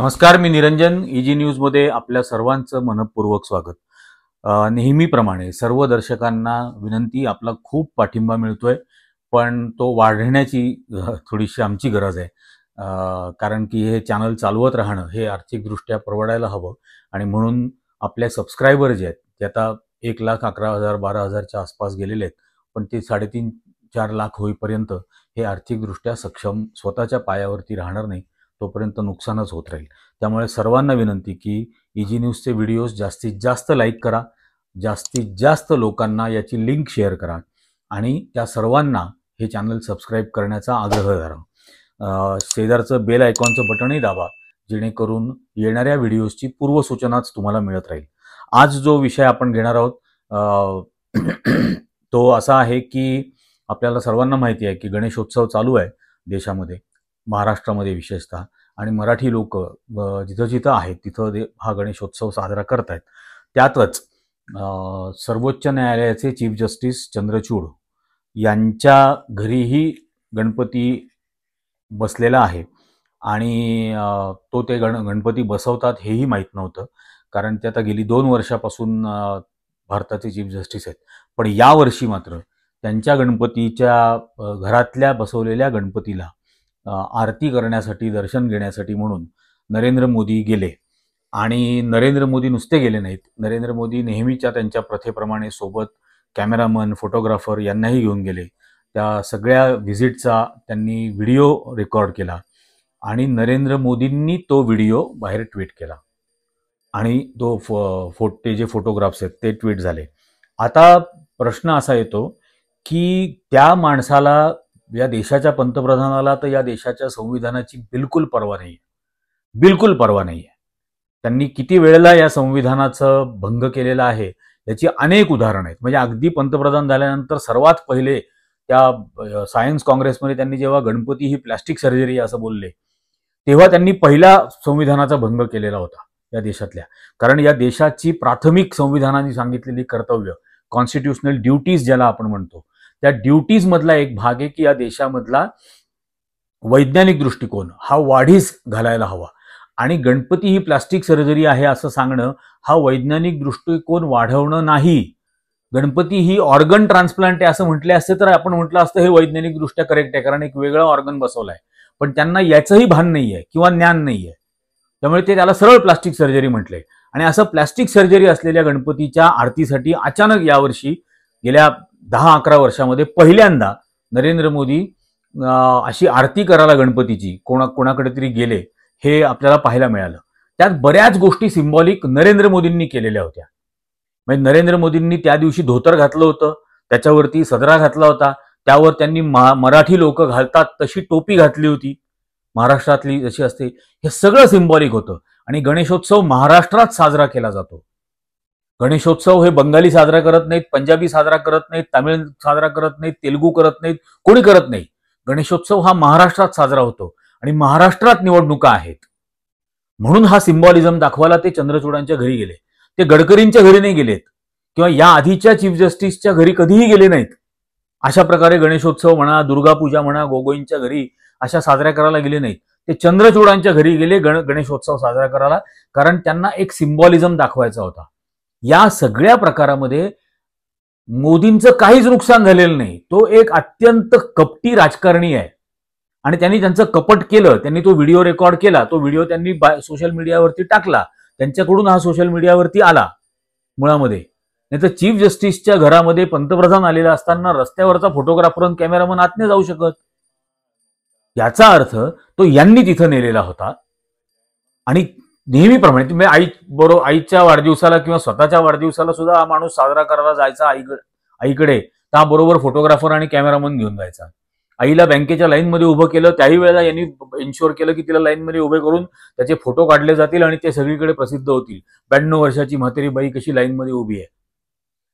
नमस्कार मी Niranjan easy e न्यूजमध्ये आपल्या सर्वांचं मनपूर्वक स्वागत नेहमीप्रमाणे सर्व दर्शकांना विनंती आपला खूप पाठिंबा मिळतोय पण तो वाढण्याची थोडीशी आमची गरज आहे कारण की हे चॅनल चालवत राहणं हे आर्थिकदृष्ट्या परवडायला हवं आणि म्हणून आपल्या सबस्क्रायबर जे आहेत ते आता एक लाख अकरा हजार बारा हजारच्या आसपास गेलेले आहेत पण ते साडेतीन चार लाख होईपर्यंत हे आर्थिकदृष्ट्या सक्षम स्वतःच्या पायावरती राहणार नाही तोपर्यंत नुकसानच होत राहील त्यामुळे सर्वांना विनंती की इजी न्यूजचे व्हिडिओज जास्तीत जास्त लाईक करा जास्तीत जास्त लोकांना याची लिंक शेअर करा आणि त्या सर्वांना हे चॅनल सबस्क्राईब करण्याचा आग्रह धरा शेजारचं बेल आयकॉनचं बटनही दाबा जेणेकरून येणाऱ्या व्हिडिओजची पूर्वसूचनाच तुम्हाला मिळत राहील आज जो विषय आपण घेणार आहोत तो असा आहे की आपल्याला सर्वांना माहिती आहे की गणेशोत्सव चालू आहे देशामध्ये महाराष्ट्रामध्ये विशेषतः आणि मराठी लोक जिथं जिथं आहेत तिथं ते हा गणेशोत्सव साजरा करत आहेत त्यातच सर्वोच्च न्यायालयाचे चीफ जस्टिस चंद्रचूड यांच्या घरीही गणपती बसलेला आहे आणि तो ते गण गणपती बसवतात हेही माहीत नव्हतं कारण ते आता गेली दोन वर्षापासून भारताचे चीफ जस्टिस आहेत पण यावर्षी मात्र त्यांच्या गणपतीच्या घरातल्या बसवलेल्या गणपतीला आरती करण्यासाठी दर्शन घेण्यासाठी म्हणून नरेंद्र मोदी गेले आणि नरेंद्र मोदी नुसते गेले नाहीत नरेंद्र मोदी नेहमीच्या त्यांच्या प्रथेप्रमाणे सोबत कॅमेरामन फोटोग्राफर यांनाही घेऊन गेले त्या सगळ्या व्हिजिटचा त्यांनी व्हिडिओ रेकॉर्ड केला आणि नरेंद्र मोदींनी तो व्हिडिओ बाहेर ट्विट केला आणि तो फो ते जे फोटोग्राफ्स आहेत ते ट्विट झाले आता प्रश्न असा येतो की त्या माणसाला या देशाच्या पंतप्रधानाला तर या देशाच्या संविधानाची बिलकुल परवा नाही आहे बिलकुल परवा नाही आहे त्यांनी किती वेळेला या संविधानाचं भंग केलेला आहे याची अनेक उदाहरणं आहेत म्हणजे अगदी पंतप्रधान झाल्यानंतर सर्वात पहिले त्या सायन्स काँग्रेसमध्ये त्यांनी जेव्हा गणपती ही प्लॅस्टिक सर्जरी असं बोलले तेव्हा त्यांनी पहिला संविधानाचा भंग केलेला होता या देशातल्या कारण या देशाची प्राथमिक संविधानाने सांगितलेली कर्तव्य कॉन्स्टिट्युशनल ड्युटीज ज्याला आपण म्हणतो त्या ड्युटीजमधला एक भाग आहे की या देशामधला वैज्ञानिक दृष्टिकोन हा वाढीस घालायला हवा आणि गणपती ही प्लास्टिक सर्जरी आहे असं सांगणं हा वैज्ञानिक दृष्टिकोन वाढवणं नाही गणपती ही ऑर्गन ट्रान्सप्लांट आहे असं म्हटले असते तर आपण म्हटलं असतं हे वैज्ञानिकदृष्ट्या करेक्ट आहे कारण एक वेगळा ऑर्गन बसवलाय आहे पण त्यांना याचंही भान नाही आहे किंवा ज्ञान नाही आहे त्यामुळे ते त्याला सरळ प्लास्टिक सर्जरी म्हटले आणि असं प्लास्टिक सर्जरी असलेल्या गणपतीच्या आरतीसाठी अचानक यावर्षी गेल्या दहा अकरा वर्षामध्ये पहिल्यांदा नरेंद्र मोदी अशी आरती करायला गणपतीची कोणा कोणाकडे तरी गेले हे आपल्याला पाहायला मिळालं त्यात बऱ्याच गोष्टी सिम्बॉलिक नरेंद्र मोदींनी केलेल्या होत्या म्हणजे नरेंद्र मोदींनी त्या दिवशी धोतर घातलं होतं त्याच्यावरती सदरा घातला होता त्यावर त्यांनी मराठी लोक घालतात तशी टोपी घातली होती महाराष्ट्रातली जशी असते हे सगळं सिम्बॉलिक होतं आणि गणेशोत्सव महाराष्ट्रात साजरा केला जातो गणेशोत्सव हे बंगाली साजरा करत नाहीत पंजाबी साजरा करत नाहीत तामिळ साजरा करत नाहीत तेलुगू करत नाहीत कोणी करत नाही गणेशोत्सव हा महाराष्ट्रात साजरा होतो आणि महाराष्ट्रात निवडणुका आहेत म्हणून हा सिम्बॉलिझम दाखवायला ते चंद्रचूडांच्या घरी गेले ते गडकरींच्या घरी नाही गेलेत किंवा या आधीच्या चीफ जस्टिसच्या घरी कधीही गेले नाहीत अशा प्रकारे गणेशोत्सव म्हणा दुर्गापूजा म्हणा गोगोईंच्या घरी अशा साजऱ्या करायला गेले नाहीत ते चंद्रचूडांच्या घरी गेले गण गणेशोत्सव साजरा करायला कारण त्यांना एक सिम्बॉलिझम दाखवायचा होता या सगळ्या प्रकारामध्ये मोदींचं काहीच नुकसान झालेलं नाही तो एक अत्यंत कपटी राजकारणी आहे आणि त्यांनी त्यांचं कपट केलं त्यांनी तो व्हिडिओ रेकॉर्ड केला तो व्हिडिओ त्यांनी सोशल मीडियावरती टाकला त्यांच्याकडून हा सोशल मीडियावरती आला मुळामध्ये नाही तर चीफ जस्टिसच्या घरामध्ये पंतप्रधान आलेला असताना रस्त्यावरचा फोटोग्राफर कॅमेरामन आत नाही जाऊ शकत याचा अर्थ तो यांनी तिथं नेलेला होता आणि नेहमीप्रमाणे तुम्ही म्हणजे आई बरोबर आईच्या वाढदिवसाला किंवा स्वतःच्या वाढदिवसाला सुद्धा हा माणूस साजरा करायला जायचा आईकडे आईकडे बरोबर फोटोग्राफर आणि कॅमेरामन घेऊन जायचा आईला बँकेच्या लाईनमध्ये उभं केलं त्याही वेळेला यांनी इन्शुअर केलं की तिला लाईनमध्ये उभे करून त्याचे फोटो काढले जातील आणि ते सगळीकडे प्रसिद्ध होतील ब्याण्णव वर्षाची म्हातारी बाई कशी लाईनमध्ये उभी आहे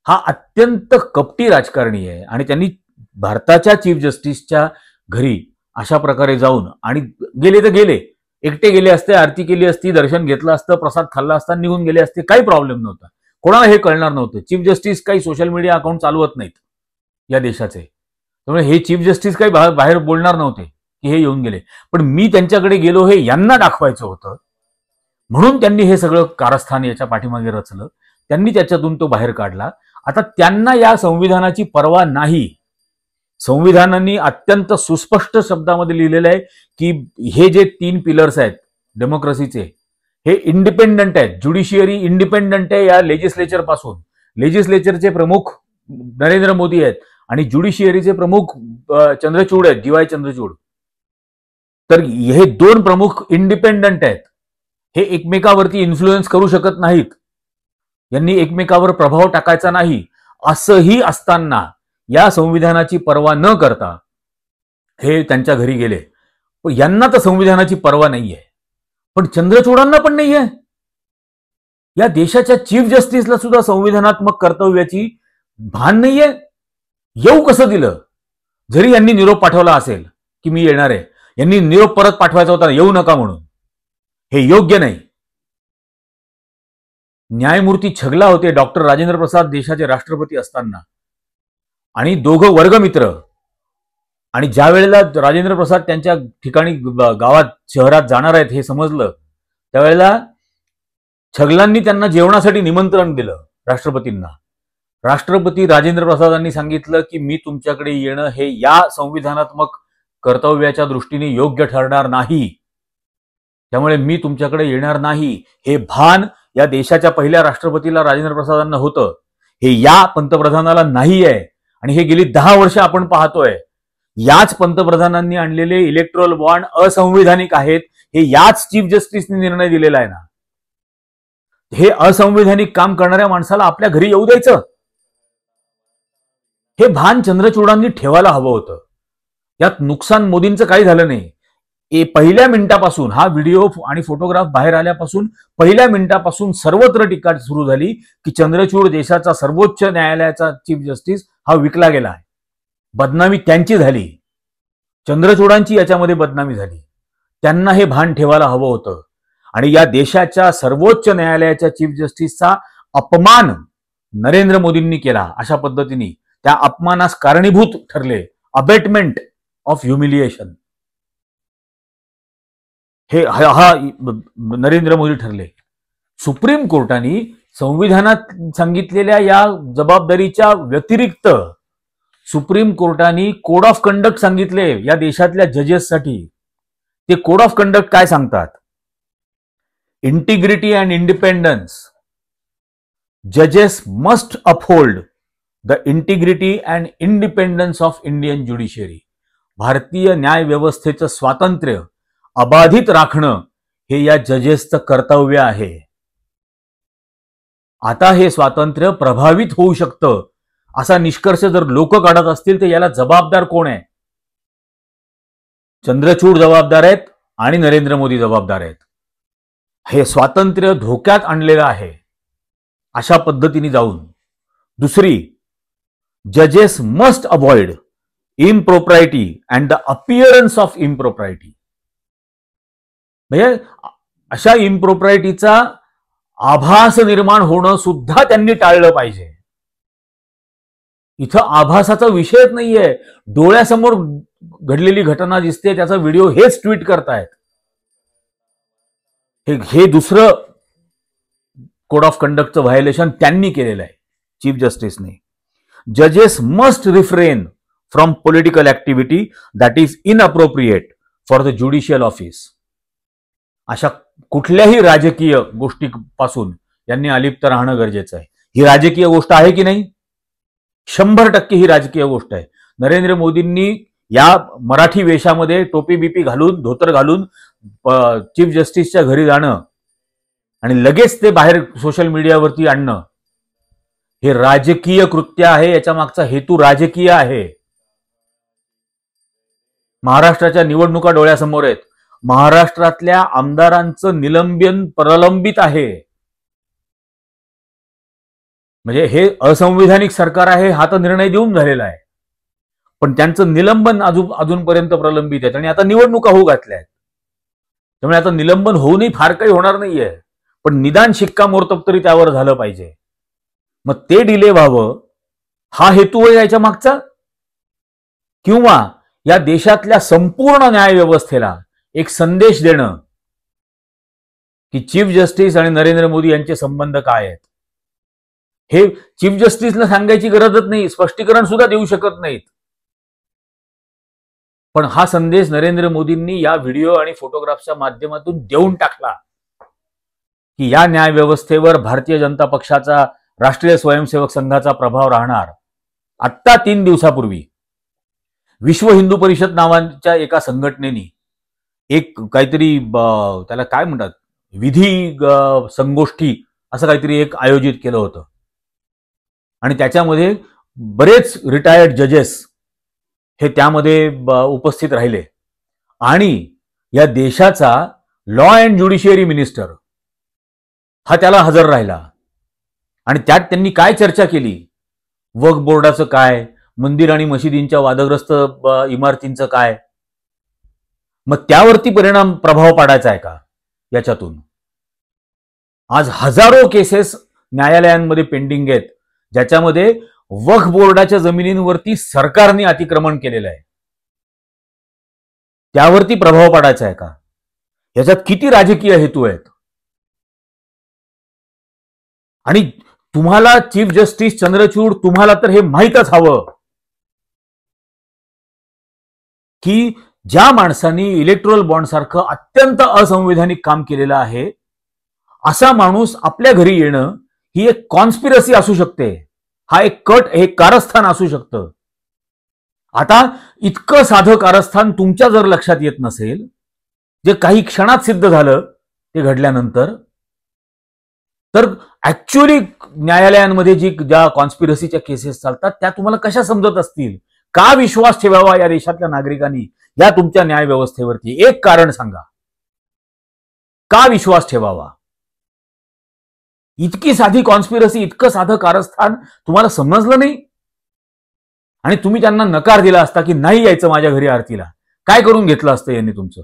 हा अत्यंत कपटी राजकारणी आहे आणि त्यांनी भारताच्या चीफ जस्टिसच्या घरी अशा प्रकारे जाऊन आणि गेले तर गेले एकटे गेले असते आरती केली असती दर्शन घेतलं असतं प्रसाद खाल्ला असता निघून गेले असते काही प्रॉब्लेम नव्हता कोणाला हे कळणार नव्हतं चीफ जस्टिस काही सोशल मीडिया अकाउंट चालवत नाहीत या देशाचे त्यामुळे हे चीफ जस्टिस काही बाहेर बोलणार नव्हते की हे येऊन गेले पण मी त्यांच्याकडे गेलो हे यांना दाखवायचं होतं म्हणून त्यांनी हे सगळं कारस्थान याच्या पाठीमागे रचलं त्यांनी त्याच्यातून तो बाहेर काढला आता त्यांना या संविधानाची पर्वा नाही संविधानांनी अत्यंत सुस्पष्ट शब्दामध्ये लिहिलेलं आहे की हे जे तीन पिलर्स आहेत डेमोक्रेसीचे हे इंडिपेंडंट आहेत ज्युडिशियरी इंडिपेंडंट आहे या लेजिस्लेचर पासून लेजिस्लेचरचे प्रमुख नरेंद्र मोदी आहेत आणि ज्युडिशियरीचे प्रमुख चंद्रचूड आहेत जीवाय चंद्रचूड तर हे दोन प्रमुख इंडिपेंडंट आहेत हे एकमेकावरती इन्फ्लुएन्स करू शकत नाहीत यांनी एकमेकावर प्रभाव टाकायचा नाही असंही असताना या संविधानाची पर्वा न करता हे त्यांच्या घरी गेले यांना तर संविधानाची पर्वा नाही आहे पण चंद्रचूडांना पण नाही आहे या देशाच्या चीफ जस्टिसला सुद्धा संविधानात्मक कर्तव्याची भान नाहीये येऊ कसं दिलं जरी यांनी निरोप पाठवला असेल की मी येणार आहे यांनी निरोप परत पाठवायचा होता येऊ नका म्हणून हे योग्य नाही न्यायमूर्ती छगला होते डॉक्टर राजेंद्र प्रसाद देशाचे राष्ट्रपती असताना आणि दोघं वर्गमित्र आणि ज्या वेळेला राजेंद्र प्रसाद त्यांच्या ठिकाणी गावात शहरात जाणार आहेत हे समजलं त्यावेळेला छगलांनी त्यांना जेवणासाठी निमंत्रण दिलं राष्ट्रपतींना राष्ट्रपती राजेंद्र प्रसादांनी सांगितलं की मी तुमच्याकडे येणं हे या संविधानात्मक कर्तव्याच्या दृष्टीने योग्य ठरणार नाही त्यामुळे मी तुमच्याकडे येणार नाही हे भान या देशाच्या पहिल्या राष्ट्रपतीला राजेंद्र प्रसादांना होतं हे या पंतप्रधानाला नाही आहे आणि हे गेली दहा वर्ष आपण पाहतोय याच पंतप्रधानांनी आणलेले इलेक्ट्रॉल बॉन्ड असंविधानिक आहेत हे याच चीफ जस्टिसने निर्णय दिलेला आहे ना हे असंविधानिक काम करणाऱ्या माणसाला आपल्या घरी येऊ द्यायचं हे भान चंद्रचूडांनी ठेवायला हवं होतं यात नुकसान मोदींचं काही झालं नाही पहिल्या मिनिटापासून हा व्हिडिओ आणि फोटोग्राफ बाहेर आल्यापासून पहिल्या मिनिटापासून सर्वत्र टीका सुरू झाली की चंद्रचूड देशाचा सर्वोच्च न्यायालयाचा चीफ जस्टिस हा विकला गेला आहे बदनामी त्यांची झाली चंद्रचूडांची याच्यामध्ये बदनामी झाली त्यांना हे भान ठेवायला हवं होतं आणि या देशाच्या सर्वोच्च न्यायालयाच्या चीफ जस्टिसचा अपमान नरेंद्र मोदींनी केला अशा पद्धतीने त्या अपमानास कारणीभूत ठरले अबेटमेंट ऑफ ह्युमिलिएशन हे हा नरेंद्र मोदी ठरले सुप्रीम कोर्टाने संविधानात सांगितलेल्या या जबाबदारीच्या व्यतिरिक्त सुप्रीम कोर्टाने कोड ऑफ कंडक्ट सांगितले या देशातल्या जजेससाठी ते कोड ऑफ कंडक्ट काय सांगतात इंटिग्रिटी अँड इंडिपेंडन्स जजेस must uphold the integrity and independence of Indian judiciary भारतीय न्याय व्यवस्थेचं स्वातंत्र्य अबाधित राखणं हे या जजेसचं कर्तव्य आहे आता हे स्वातंत्र्य प्रभावित होऊ शकतं असा निष्कर्ष जर लोक काढत असतील तर याला जबाबदार कोण आहे चंद्रचूड जबाबदार आहेत आणि नरेंद्र मोदी जबाबदार आहेत हे स्वातंत्र्य धोक्यात आणलेलं आहे अशा पद्धतीने जाऊन दुसरी जजेस must avoid impropriety and the appearance of impropriety म्हणजे अशा इम्प्रोप्रायटीचा आभास निर्माण होणं सुद्धा त्यांनी टाळलं पाहिजे इथं आभासाचा विषयच नाहीये डोळ्यासमोर घडलेली घटना दिसते त्याचा व्हिडिओ हेच ट्विट करतायत हे दुसरं कोड ऑफ कंडक्टचं व्हायोलेशन त्यांनी केलेलं आहे चीफ जस्टिसने जजेस must refrain from political activity that is inappropriate for the judicial office अशा कुठल्याही राजकीय गोष्टीपासून यांनी अलिप्त राहणं गरजेचं आहे ही राजकीय गोष्ट आहे की नाही शंभर टक्के ही राजकीय गोष्ट आहे नरेंद्र मोदींनी या मराठी वेशामध्ये टोपी बिपी घालून धोतर घालून चीफ जस्टिसच्या घरी जाणं आणि लगेच ते बाहेर सोशल मीडियावरती आणणं हे राजकीय कृत्य आहे याच्या मागचा हेतू राजकीय आहे महाराष्ट्राच्या निवडणुका डोळ्यासमोर आहेत महाराष्ट्रातल्या आमदारांचं निलंबन प्रलंबित आहे म्हणजे हे असंविधानिक सरकार आहे हा तर निर्णय देऊन झालेला आहे पण त्यांचं निलंबन अजून अजूनपर्यंत प्रलंबित आहेत आणि आता निवडणुका होऊ घातल्या आहेत त्यामुळे आता निलंबन होऊनही फार काही होणार नाहीये पण निदान शिक्कामोर्तब तरी त्यावर झालं पाहिजे मग ते डिले व्हावं हा हेतू आहे याच्या मागचा किंवा या देशातल्या संपूर्ण न्यायव्यवस्थेला एक संदेश देणं की चीफ जस्टिस आणि नरेंद्र मोदी यांचे संबंध काय आहेत हे चीफ जस्टिसला सांगायची गरजच नाही स्पष्टीकरण सुद्धा देऊ शकत नाहीत पण हा संदेश नरेंद्र मोदींनी या व्हिडिओ आणि फोटोग्राफच्या माध्यमातून देऊन टाकला की या न्यायव्यवस्थेवर भारतीय जनता पक्षाचा राष्ट्रीय स्वयंसेवक संघाचा प्रभाव राहणार आत्ता तीन दिवसापूर्वी विश्व हिंदू परिषद नावाच्या एका संघटनेने एक काहीतरी त्याला काय म्हणतात विधी संगोष्ठी असं काहीतरी एक आयोजित केलं होतं आणि त्याच्यामध्ये बरेच रिटायर्ड जजेस हे त्यामध्ये उपस्थित राहिले आणि या देशाचा लॉ अँड ज्युडिशियरी मिनिस्टर हा त्याला हजर राहिला आणि त्यात त्यांनी काय चर्चा केली वक बोर्डाचं काय मंदिर आणि मशिदींच्या वादग्रस्त इमारतींचं काय मग त्यावरती परिणाम प्रभाव पाडायचा आहे का याच्यातून आज हजारो केसेस न्यायालयांमध्ये पेंडिंग आहेत ज्याच्यामध्ये वख बोर्डाच्या जमिनींवरती सरकारने अतिक्रमण केलेलं आहे त्यावरती प्रभाव पाडायचा आहे का याच्यात किती राजकीय हेतू आहेत आणि तुम्हाला चीफ जस्टिस चंद्रचूड तुम्हाला तर हे माहीतच हवं की ज्या माणसांनी इलेक्ट्रोल बॉन्ड सारखं अत्यंत असंवैधानिक काम केलेलं आहे असा माणूस आपल्या घरी येणं ही एक कॉन्स्पिरसी असू शकते हा एक कट हे कारस्थान असू शकतं आता इतकं साधं कारस्थान तुमच्या जर लक्षात येत नसेल जे काही क्षणात सिद्ध झालं ते घडल्यानंतर तर ऍक्च्युअली न्यायालयांमध्ये जी ज्या कॉन्स्पिरसीच्या केसेस चालतात त्या तुम्हाला कशा समजत असतील का विश्वास ठेवावा या देशातल्या नागरिकांनी या तुमच्या न्यायव्यवस्थेवरती एक कारण सांगा का विश्वास ठेवावा इतकी साधी कॉन्स्पिरसी इतकं साधं कारस्थान तुम्हाला समजलं नाही आणि तुम्ही त्यांना नकार दिला असता की नाही यायचं माझ्या घरी आरतीला काय करून घेतलं असतं यांनी तुमचं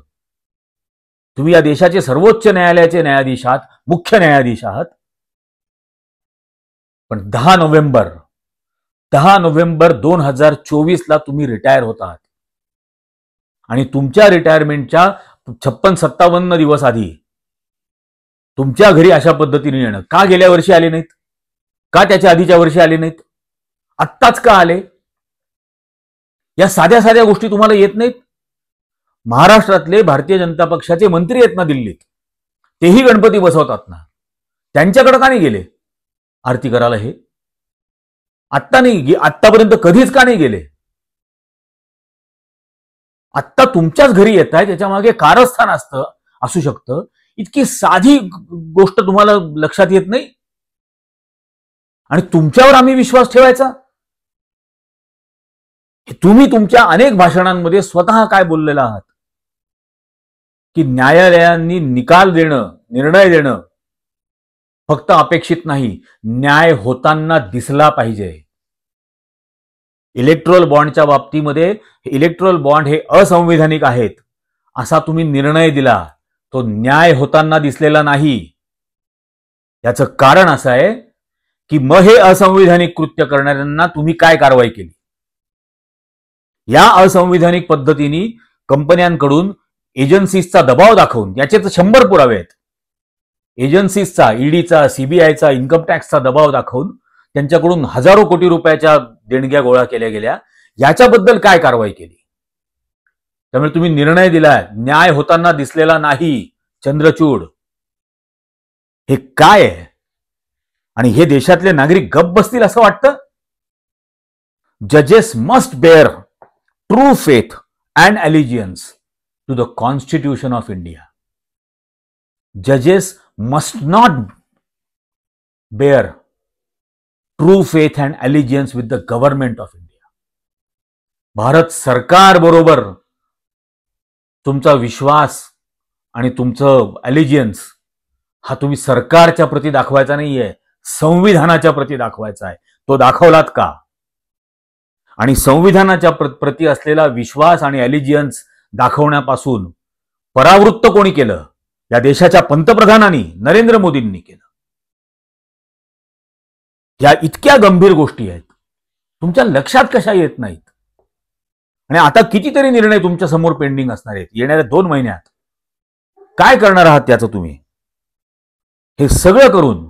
तुम्ही या देशाचे सर्वोच्च न्यायालयाचे न्यायाधीश आहात मुख्य न्यायाधीश आहात पण दहा नोव्हेंबर दहा नोव्हेंबर दोन हजार चोवीसला तुम्ही रिटायर होत आहात आणि तुमच्या रिटायरमेंटच्या छप्पन सत्तावन्न दिवस आधी तुमच्या घरी अशा पद्धतीने येणं का गेल्या वर्षी आले नाहीत का त्याच्या आधीच्या वर्षी आले नाहीत आत्ताच का आले या साध्या साध्या गोष्टी तुम्हाला येत नाहीत महाराष्ट्रातले भारतीय जनता पक्षाचे मंत्री आहेत ना दिल्लीत तेही गणपती बसवतात ना त्यांच्याकडे का नाही गेले आरती करायला हे आत्ता नाही आत्तापर्यंत कधीच का नाही गेले आत्ता तुमच्याच घरी येत आहे त्याच्या मागे कारस्थान असतं असू शकतं इतकी साधी गोष्ट तुम्हाला लक्षात येत नाही आणि तुमच्यावर आम्ही विश्वास ठेवायचा तुम्ही तुमच्या अनेक भाषणांमध्ये स्वतः काय बोललेला आहात की न्यायालयांनी निकाल देणं निर्णय देणं फक्त अपेक्षित नाही न्याय होताना दिसला पाहिजे इलेक्ट्रोल बॉन्डच्या बाबतीमध्ये इलेक्ट्रॉल बॉन्ड हे असंवैधानिक आहेत असा तुम्ही निर्णय दिला तो न्याय होताना दिसलेला नाही याचं कारण असं आहे की मग हे असंविधानिक कृत्य करणाऱ्यांना तुम्ही काय कारवाई केली या असंविधानिक पद्धतीने कंपन्यांकडून एजन्सीजचा दबाव दाखवून याचे तर शंभर पुरावे आहेत एजन्सीजचा ईडीचा सीबीआयचा इन्कम टॅक्सचा दबाव दाखवून त्यांच्याकडून हजारो कोटी रुपयाच्या देणग्या गोळा केल्या गेल्या याच्याबद्दल काय कारवाई केली त्यामुळे तुम्ही निर्णय दिलाय न्याय होताना दिसलेला नाही चंद्रचूड हे काय आहे आणि हे देशातले नागरिक गप बसतील असं वाटतं जजेस must bare true faith and एलिजियन्स to the constitution of India जजेस must not bare true faith and एलिजियन्स with the government of India Bharat सरकार बरोबर तुमचा विश्वास आणि तुमचं ॲलिजियन्स हा तुम्ही सरकारच्या प्रती दाखवायचा नाही आहे संविधानाच्या प्रती दाखवायचा आहे तो दाखवलात का आणि संविधानाच्या प्रती असलेला विश्वास आणि ॲलिजियन्स दाखवण्यापासून परावृत्त कोणी केलं या देशाच्या पंतप्रधानांनी नरेंद्र मोदींनी केलं या इतक्या गंभीर गोष्टी आहेत तुमच्या लक्षात कशा येत नाहीत आणि आता कितीतरी निर्णय तुमच्या समोर पेंडिंग असणार आहेत येणाऱ्या दोन महिन्यात काय करणार आहात त्याचं तुम्ही हे सगळं करून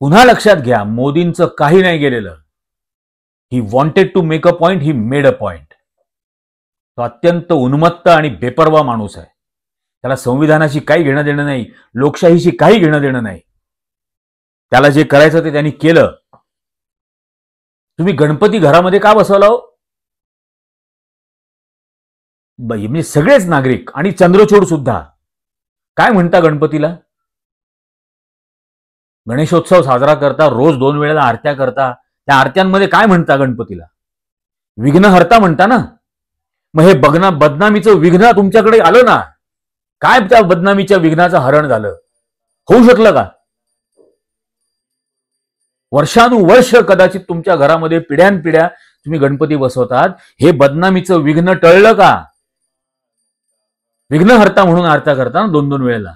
पुन्हा लक्षात घ्या मोदींचं काही नाही गेलेलं he wanted to make a point he made a point तो अत्यंत उन्मत्त आणि बेपरवा माणूस आहे त्याला संविधानाशी काही घेणं देणं नाही लोकशाहीशी काही घेणं देणं नाही त्याला जे करायचं ते त्यांनी केलं तुम्ही गणपती घरामध्ये का बसवला हो म्हणजे सगळेच नागरिक आणि चंद्रचूड सुद्धा काय म्हणता गणपतीला गणेशोत्सव साजरा करता रोज दोन वेळेला आरत्या करता त्या आरत्यांमध्ये काय म्हणता गणपतीला विघ्नहर्ता म्हणता ना मग हे बघना बदनामीचं विघ्न तुमच्याकडे आलं ना काय त्या बदनामीच्या विघ्नाचं हरण झालं होऊ शकलं का वर्षानुवर्ष कदाचित तुमच्या घरामध्ये पिढ्यानपिढ्या तुम्ही गणपती बसवतात हे बदनामीचं विघ्न टळलं का विघ्नहर्ता म्हणून आरत्या करता दोन दोन वेळेला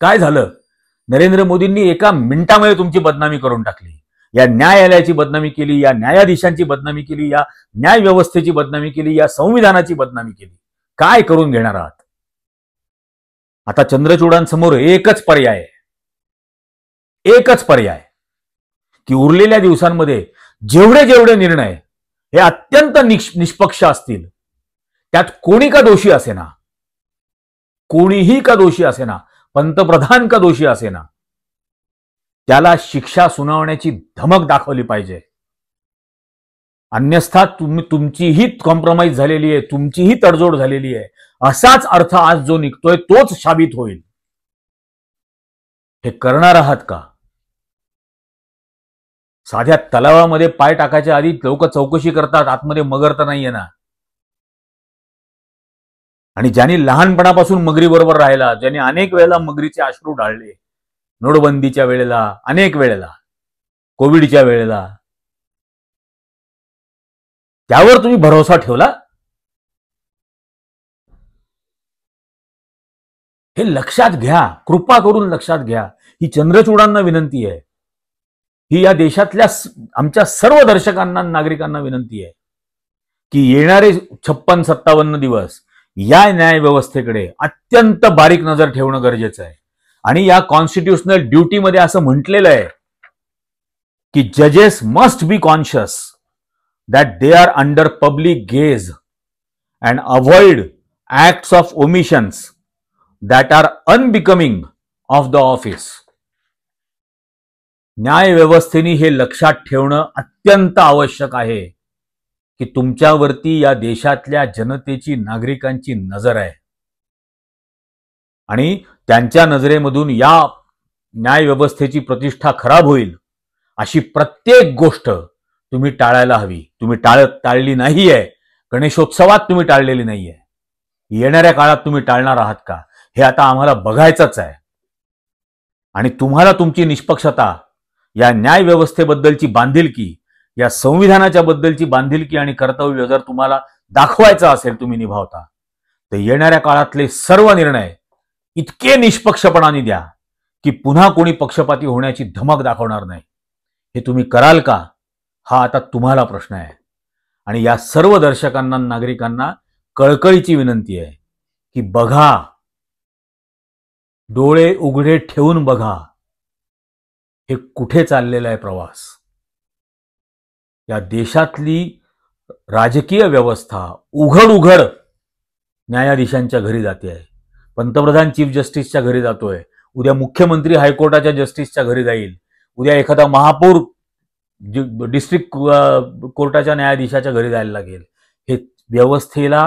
काय झालं नरेंद्र मोदींनी एका मिनिटामध्ये तुमची बदनामी करून टाकली या न्यायालयाची बदनामी केली या न्यायाधीशांची बदनामी केली या न्याय व्यवस्थेची बदनामी केली या संविधानाची बदनामी केली काय करून घेणार आहात आता चंद्रचूडांसमोर एकच पर्याय एकच पर्याय की उरलेल्या दिवसांमध्ये जेवढे जेवढे निर्णय हे अत्यंत निष्पक्ष असतील त्यात कोणी का दोषी असे ना कोणीही का दोषी असेना पंतप्रधान का दोषी असेना त्याला शिक्षा सुनावण्याची धमक दाखवली पाहिजे अन्यथा तुम्ही तुमचीही कॉम्प्रोमाइज झालेली आहे तुमचीही तडजोड झालेली आहे असाच अर्थ आज जो निघतोय तोच साबित होईल हे करणार आहात का साध्या तलावामध्ये पाय टाकायच्या आधी लोक चौकशी करतात आतमध्ये मगरता नाहीये ना आणि ज्यांनी लहानपणापासून मगरीबरोबर राहिला ज्यांनी अनेक वेळेला मगरीचे अश्रू ढाळले नोटबंदीच्या वेळेला अनेक वेळेला कोविडच्या वेळेला त्यावर तुम्ही भरोसा ठेवला हे लक्षात घ्या कृपा करून लक्षात घ्या ही चंद्रचूडांना विनंती आहे ही या देशातल्या आमच्या सर्व दर्शकांना नागरिकांना विनंती आहे की येणारे छप्पन सत्तावन्न दिवस या न्यायव्यवस्थेकडे अत्यंत बारीक नजर ठेवणं गरजेचं आहे आणि या कॉन्स्टिट्युशनल ड्युटीमध्ये असं म्हटलेलं आहे की जजेस must be conscious that they are under public gaze and avoid acts of omissions that are unbecoming of the office न्यायव्यवस्थेने हे लक्षात ठेवणं अत्यंत आवश्यक आहे की तुमच्यावरती या देशातल्या जनतेची नागरिकांची नजर आहे आणि त्यांच्या नजरेमधून या न्यायव्यवस्थेची प्रतिष्ठा खराब होईल अशी प्रत्येक गोष्ट तुम्ही टाळायला हवी तुम्ही टाळत टाळली नाही आहे गणेशोत्सवात तुम्ही टाळलेली नाही आहे येणाऱ्या काळात तुम्ही टाळणार आहात का हे आता आम्हाला बघायचंच आहे आणि तुम्हाला तुमची निष्पक्षता या न्यायव्यवस्थेबद्दलची बांधिलकी या संविधानाच्या बद्दलची बांधिलकी आणि कर्तव्य जर तुम्हाला दाखवायचं असेल तुम्ही निभावता तर येणाऱ्या काळातले सर्व निर्णय इतके निष्पक्षपणाने द्या की पुन्हा कोणी पक्षपाती होण्याची धमक दाखवणार नाही हे तुम्ही कराल का हा आता तुम्हाला प्रश्न आहे आणि या सर्व दर्शकांना नागरिकांना कळकळीची विनंती आहे की बघा डोळे उघडे ठेवून बघा हे कुठे चाललेला आहे प्रवास या देशातली राजकीय व्यवस्था उघड उघड न्यायाधीशांच्या घरी जाते आहे पंतप्रधान चीफ जस्टिसच्या घरी जातोय उद्या मुख्यमंत्री हायकोर्टाच्या जस्टिसच्या घरी जाईल उद्या एखादा महापौर डिस्ट्रिक्ट कोर्टाच्या न्यायाधीशाच्या घरी जायला लागेल हे व्यवस्थेला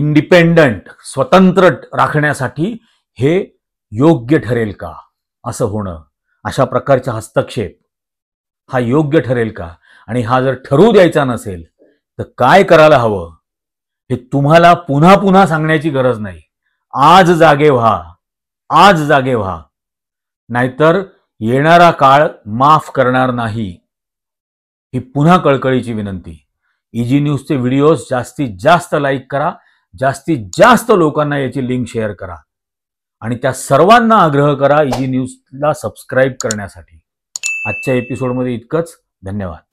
इंडिपेंडंट स्वतंत्र राखण्यासाठी हे योग्य ठरेल का असं होणं अशा प्रकारचा हस्तक्षेप हा योग्य ठरेल का आणि हा जर ठरवू द्यायचा नसेल तर काय करायला हवं हे तुम्हाला पुन्हा पुन्हा सांगण्याची गरज नाही आज जागे व्हा आज जागे व्हा नाहीतर येणारा काळ माफ करणार नाही ही पुन्हा कळकळीची विनंती इजी e न्यूजचे व्हिडिओज जास्तीत जास्त लाईक करा जास्तीत जास्त लोकांना याची लिंक शेअर करा आणि त्या सर्वांना आग्रह करा इजी e न्यूजला सबस्क्राईब करण्यासाठी आजच्या एपिसोडमध्ये इतकंच धन्यवाद